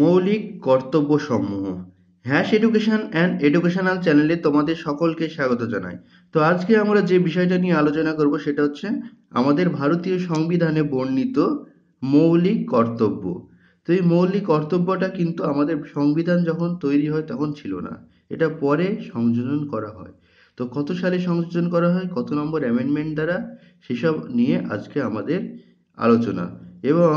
মৌলিক কর্তব্য সমূহ হ্যাশ এডুকেশন অ্যান্ড এডুকেশনাল চ্যানেলে তোমাদের সকলকে স্বাগত জানাই তো আজকে আমরা যে বিষয়টা নিয়ে আলোচনা করব সেটা হচ্ছে আমাদের ভারতীয় সংবিধানে বর্ণিত মৌলিক কর্তব্য তো এই মৌলিক কর্তব্যটা কিন্তু আমাদের সংবিধান যখন তৈরি হয় তখন ছিল না এটা পরে সংযোজন করা হয় তো কত সালে সংযোজন করা হয় কত নম্বর অ্যামেন্ডমেন্ট দ্বারা সেসব নিয়ে আজকে আমাদের আলোচনা এবং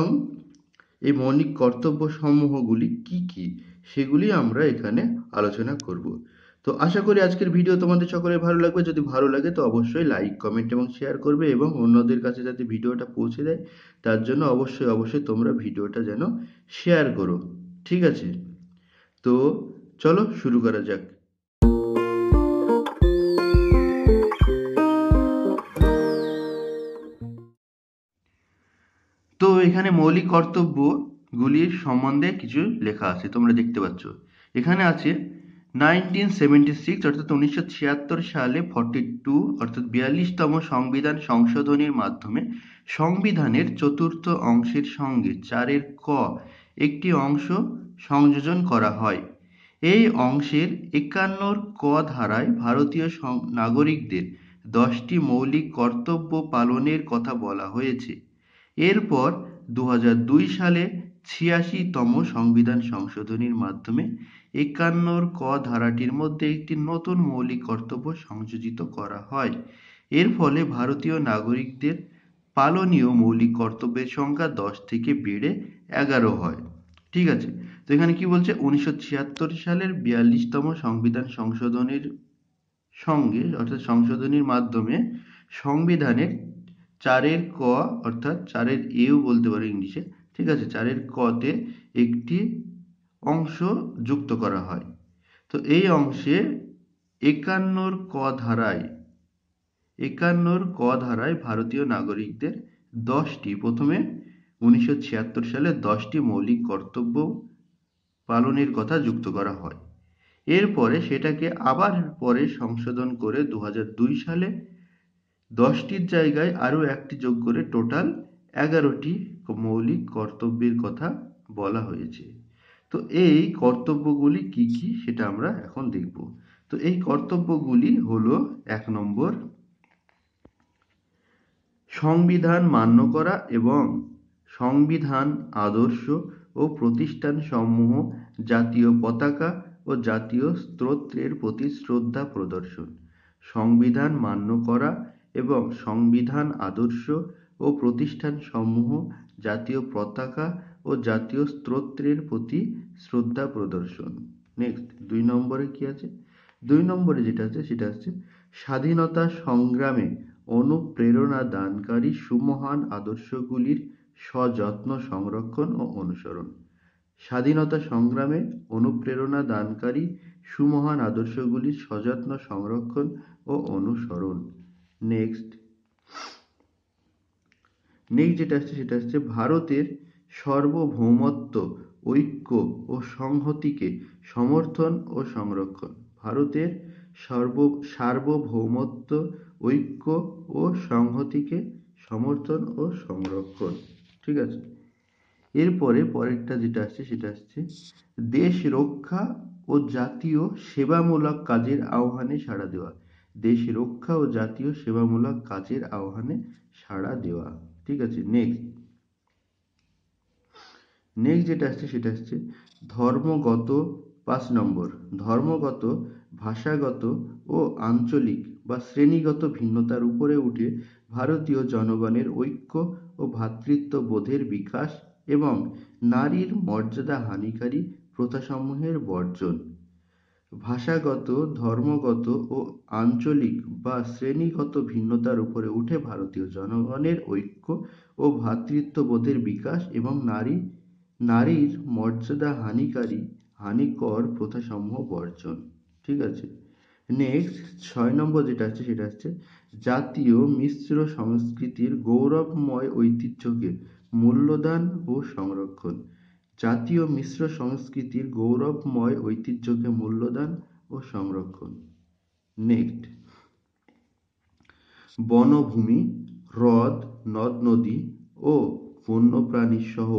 এই মৌলিক কর্তব্যসমূহগুলি কি কি সেগুলি আমরা এখানে আলোচনা করব তো আশা করি আজকের ভিডিও তোমাদের সকলের ভালো লাগবে যদি ভালো লাগে তো অবশ্যই লাইক কমেন্ট এবং শেয়ার করবে এবং অন্যদের কাছে যাতে ভিডিওটা পৌঁছে দেয় তার জন্য অবশ্যই অবশ্যই তোমরা ভিডিওটা যেন শেয়ার করো ঠিক আছে তো চলো শুরু করা যাক তো এখানে মৌলিক কর্তব্যগুলির সম্বন্ধে কিছু লেখা আছে তোমরা দেখতে পাচ্ছ এখানে আছে নাইনটিন সেভেন্টি সিক্স অর্থাৎ উনিশশো ছিয়াত্তর সালে ফর্টি টু অর্থাৎ বিয়াল্লিশতম সংবিধান সংশোধনের মাধ্যমে সংবিধানের চতুর্থ অংশের সঙ্গে চারের ক একটি অংশ সংযোজন করা হয় এই অংশের একান্নর ক ধারায় ভারতীয় নাগরিকদের দশটি মৌলিক কর্তব্য পালনের কথা বলা হয়েছে এরপর দু সালে ছিয়াশিতম সংবিধান সংশোধনীর মাধ্যমে একান্নর ক ধারাটির মধ্যে একটি নতুন মৌলিক কর্তব্য সংযোজিত করা হয় এর ফলে ভারতীয় নাগরিকদের পালনীয় মৌলিক কর্তব্যের সংখ্যা দশ থেকে বেড়ে এগারো হয় ঠিক আছে তো এখানে কি বলছে উনিশশো ছিয়াত্তর সালের বিয়াল্লিশতম সংবিধান সংশোধনের সঙ্গে অর্থাৎ সংশোধনীর মাধ্যমে সংবিধানের চারের ক অর্থাৎ চারের এও বলতে পারে ইংলিশে ঠিক আছে চারের কতে একটি অংশ যুক্ত করা হয় তো এই অংশে একান্নর ক ধারায় একান্নর ক ধারায় ভারতীয় নাগরিকদের দশটি প্রথমে উনিশশো সালে দশটি মৌলিক কর্তব্য পালনের কথা যুক্ত করা হয় এরপরে সেটাকে আবার পরে সংশোধন করে দু সালে দশটির জায়গায় আরও একটি যোগ করে টোটাল এগারোটি মৌলিক কর্তব্যের কথা বলা হয়েছে তো এই কর্তব্যগুলি কি কি সেটা আমরা এখন দেখব তো এই কর্তব্যগুলি হল এক নম্বর সংবিধান মান্য করা এবং সংবিধান আদর্শ ও প্রতিষ্ঠান সমূহ জাতীয় পতাকা ও জাতীয় স্তোত্রের প্রতি শ্রদ্ধা প্রদর্শন সংবিধান মান্য করা এবং সংবিধান আদর্শ ও প্রতিষ্ঠানসমূহ জাতীয় পতাকা ও জাতীয় স্তোত্রের প্রতি শ্রদ্ধা প্রদর্শন নেক্সট দুই নম্বরে কী আছে দুই নম্বরে যেটা আছে সেটা হচ্ছে স্বাধীনতা সংগ্রামে অনুপ্রেরণা দানকারী সুমহান আদর্শগুলির সযত্ন সংরক্ষণ ও অনুসরণ স্বাধীনতা সংগ্রামে অনুপ্রেরণা দানকারী সুমহান আদর্শগুলির সযত্ন সংরক্ষণ ও অনুসরণ নেক্সট নেক্সট যেটা আসছে সেটা আসছে ভারতের সর্বভৌমত্ব ঐক্য ও সংহতিকে সমর্থন ও সংরক্ষণ ভারতের সর্ব সার্বভৌমত্ব ঐক্য ও সংহতিকে সমর্থন ও সংরক্ষণ ঠিক আছে এরপরে পরেরটা যেটা আসছে সেটা আসছে দেশ রক্ষা ও জাতীয় সেবামূলক কাজের আহ্বানে সাড়া দেওয়া দেশ রক্ষা ও জাতীয় সেবামূলক কাজের আহ্বানে সাড়া দেওয়া ঠিক আছে নেক্সট নেক্সট যেটা আসছে সেটা আসছে ধর্মগত পাঁচ নম্বর ধর্মগত ভাষাগত ও আঞ্চলিক বা শ্রেণীগত ভিন্নতার উপরে উঠে ভারতীয় জনগণের ঐক্য ও ভ্রাতৃত্ববোধের বিকাশ এবং নারীর মর্যাদা হানিকারী প্রথাসমূহের বর্জন ভাষাগত ধর্মগত ও আঞ্চলিক বা শ্রেণীগত ভিন্নতার উপরে উঠে ভারতীয় জনগণের ঐক্য ও ভ্রাতৃত্ববোধের বিকাশ এবং নারী নারীর মর্যাদা হানিকারী হানিকর প্রথাসমূহ বর্জন ঠিক আছে নেক্সট ছয় নম্বর যেটা আছে সেটা হচ্ছে জাতীয় মিশ্র সংস্কৃতির গৌরবময় ঐতিহ্যকে মূল্যদান ও সংরক্ষণ জাতীয় মিশ্র সংস্কৃতির গৌরবময় ঐতিহ্যকে মূল্যদান ও সংরক্ষণ নেক্সট বনভূমি হ্রদ নদ নদী ও বন্যপ্রাণী সহ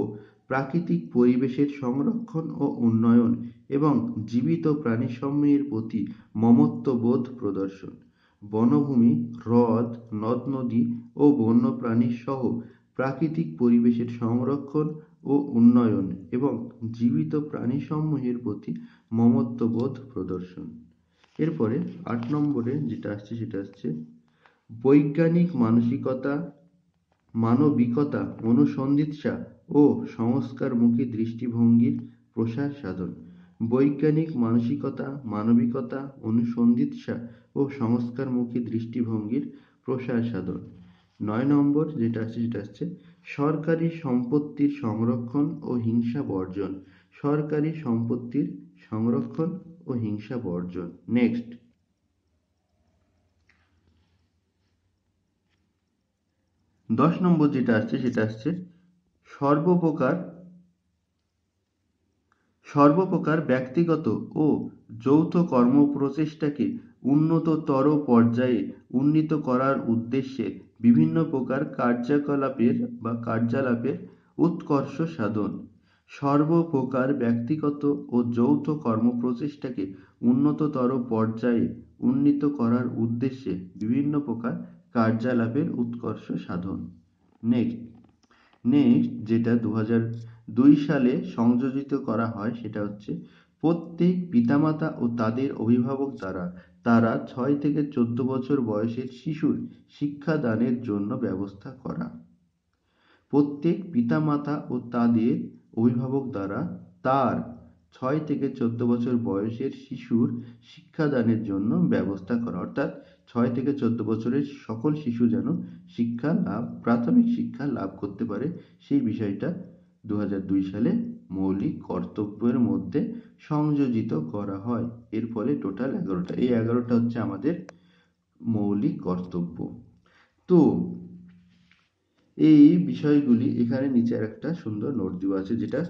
প্রাকৃতিক পরিবেশের সংরক্ষণ ও উন্নয়ন এবং জীবিত প্রাণীসমূহের প্রতি মমত্ববোধ প্রদর্শন বনভূমি হ্রদ নদ নদী ও বন্যপ্রাণী সহ প্রাকৃতিক পরিবেশের সংরক্ষণ ও উন্নয়ন এবং জীবিত প্রাণীসমূহের প্রতি মমত্ববোধ প্রদর্শন এরপরে আট নম্বরে যেটা আসছে সেটা হচ্ছে বৈজ্ঞানিক মানসিকতা মানবিকতা অনুসন্ধিৎসা ও সংস্কারমুখী দৃষ্টিভঙ্গির প্রসার সাধন বৈজ্ঞানিক মানসিকতা মানবিকতা অনুসন্ধিৎসা ও সংস্কারমুখী দৃষ্টিভঙ্গির প্রসার সাধন নয় নম্বর যেটা আছে সেটা হচ্ছে সরকারি সম্পত্তির সংরক্ষণ ও হিংসা বর্জন সরকারি সম্পত্তির সংরক্ষণ ও হিংসা বর্জন নেক্সট দশ নম্বর যেটা আসছে সেটা আসছে সর্বপ্রকার সর্বপ্রকার ব্যক্তিগত ও যৌথ কর্ম প্রচেষ্টাকে উন্নততর পর্যায়ে উন্নীত করার উদ্দেশ্যে বিভিন্ন প্রকার কার্যকলাপের বা কার্যালাপের উৎকর্ষ সাধন সর্বপ্রকার ব্যক্তিগত ও যৌথ কর্মপ্রচেষ্টাকে উন্নততর পর্যায়ে উন্নীত করার উদ্দেশ্যে বিভিন্ন প্রকার কার্যালাপের উৎকর্ষ সাধন নেক্সট নেক্সট যেটা দু দুই সালে সংযোজিত করা হয় সেটা হচ্ছে প্রত্যেক পিতামাতা ও তাদের অভিভাবক দ্বারা তারা ছয় থেকে চোদ্দ বছর বয়সের শিশুর শিক্ষাদানের জন্য ব্যবস্থা করা প্রত্যেক পিতামাতা ও তাদের অভিভাবক দ্বারা তার ছয় থেকে চোদ্দ বছর বয়সের শিশুর শিক্ষাদানের জন্য ব্যবস্থা করা অর্থাৎ ছয় থেকে চোদ্দ বছরের সকল শিশু যেন শিক্ষা লাভ প্রাথমিক শিক্ষা লাভ করতে পারে সেই বিষয়টা দু সালে মৌলিক কর্তব্যের মধ্যে সংযোজিত করা হয় এর ফলে টোটাল এগারোটা এই এগারোটা হচ্ছে আমাদের মৌলিক কর্তব্য তো এই বিষয়গুলি এখানে নিচের একটা সুন্দর নোট দেওয়া আছে যেটা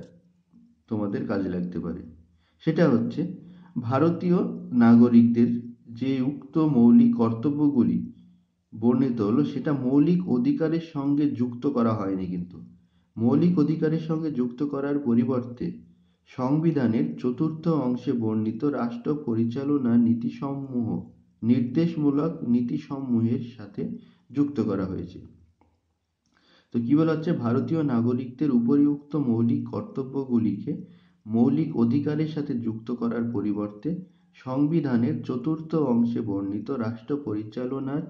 তোমাদের কাজে লাগতে পারে সেটা হচ্ছে ভারতীয় নাগরিকদের যে উক্ত মৌলিক কর্তব্যগুলি বর্ণিত হলো সেটা মৌলিক অধিকারের সঙ্গে যুক্ত করা হয়নি কিন্তু মৌলিক অধিকারের সঙ্গে যুক্ত করার পরিবর্তে সংবিধানের চতুর্থ অংশে বর্ণিত রাষ্ট্র পরিচালনা নীতিসমূহ নির্দেশমূলক নীতিসমূহের সাথে যুক্ত করা হয়েছে। তো কি বলা হচ্ছে ভারতীয় নাগরিকদের উপরিউক্ত মৌলিক কর্তব্যগুলিকে মৌলিক অধিকারের সাথে যুক্ত করার পরিবর্তে সংবিধানের চতুর্থ অংশে বর্ণিত রাষ্ট্র পরিচালনার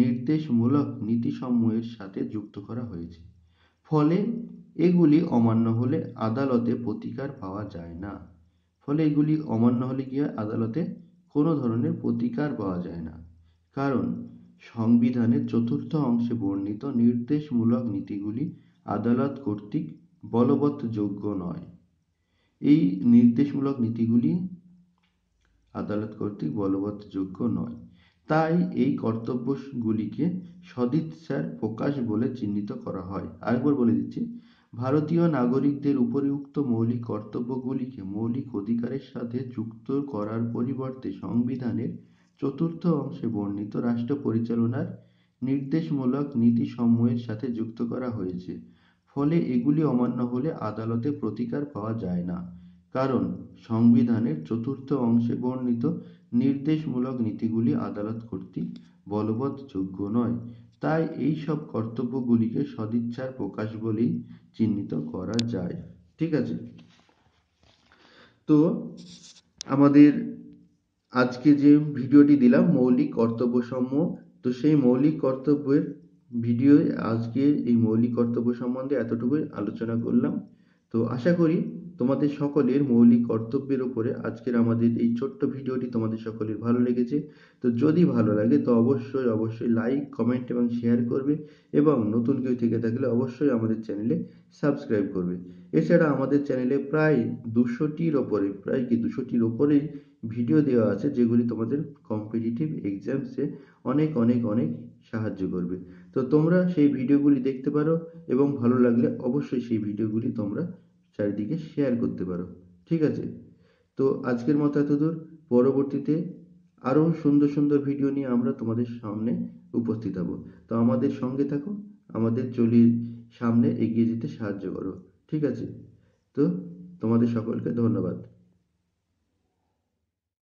নির্দেশমূলক নীতিসমূহের সাথে যুক্ত করা হয়েছে। ফলে এগুলি অমান্য হলে আদালতে প্রতিকার পাওয়া যায় না ফলে এগুলি অমান্য হলে কী হয় আদালতে কোনো ধরনের প্রতিকার পাওয়া যায় না কারণ সংবিধানের চতুর্থ অংশে বর্ণিত নির্দেশমূলক নীতিগুলি আদালত কর্তৃক বলবৎ যোগ্য নয় এই নির্দেশমূলক নীতিগুলি আদালত কর্তৃক বলবৎযোগ্য নয় তাই এই কর্তব্যগুলিকে সদিচ্ছার প্রকাশ বলে চিহ্নিত করা হয় আরেকবার বলে দিচ্ছি ভারতীয় নাগরিকদের উপরিউক্ত মৌলিক কর্তব্যগুলিকে মৌলিক অধিকারের সাথে যুক্ত করার পরিবর্তে সংবিধানের চতুর্থ অংশে বর্ণিত রাষ্ট্র পরিচালনার নির্দেশমূলক নীতিসমূহের সাথে যুক্ত করা হয়েছে ফলে এগুলি অমান্য হলে আদালতে প্রতিকার পাওয়া যায় না কারণ সংবিধানের চতুর্থ অংশে বর্ণিত নির্দেশমূলক নীতিগুলি আদালত কর্তৃক যোগ্য নয় তাই এইসব কর্তব্যগুলিকে সদিচ্ছার প্রকাশ বলেই চিহ্নিত করা যায় ঠিক আছে তো আমাদের আজকে যে ভিডিওটি দিলাম মৌলিক কর্তব্যসমূহ তো সেই মৌলিক কর্তব্যের ভিডিও আজকে এই মৌলিক কর্তব্য সম্বন্ধে এতটুকুই আলোচনা করলাম তো আশা করি তোমাদের সকলের মৌলিক কর্তব্যের ওপরে আজকের আমাদের এই ছোট্ট ভিডিওটি তোমাদের সকলের ভালো লেগেছে তো যদি ভালো লাগে তো অবশ্যই অবশ্যই লাইক কমেন্ট এবং শেয়ার করবে এবং নতুন কেউ থেকে থাকলে অবশ্যই আমাদের চ্যানেলে সাবস্ক্রাইব করবে এছাড়া আমাদের চ্যানেলে প্রায় দুশোটির ওপরে প্রায় কি দুশোটির ওপরেই ভিডিও দেওয়া আছে যেগুলি তোমাদের কম্পিটিটিভ এক্সামসে অনেক অনেক অনেক সাহায্য করবে তো তোমরা সেই ভিডিওগুলি দেখতে পারো এবং ভালো লাগলে অবশ্যই সেই ভিডিওগুলি তোমরা চারিদিকে শেয়ার করতে পারো ঠিক আছে তো আজকের মতো এতদূর পরবর্তীতে আরও সুন্দর সুন্দর ভিডিও নিয়ে আমরা তোমাদের সামনে উপস্থিত হব তো আমাদের সঙ্গে থাকো আমাদের চলির সামনে এগিয়ে যেতে সাহায্য করো ঠিক আছে তো তোমাদের সকলকে ধন্যবাদ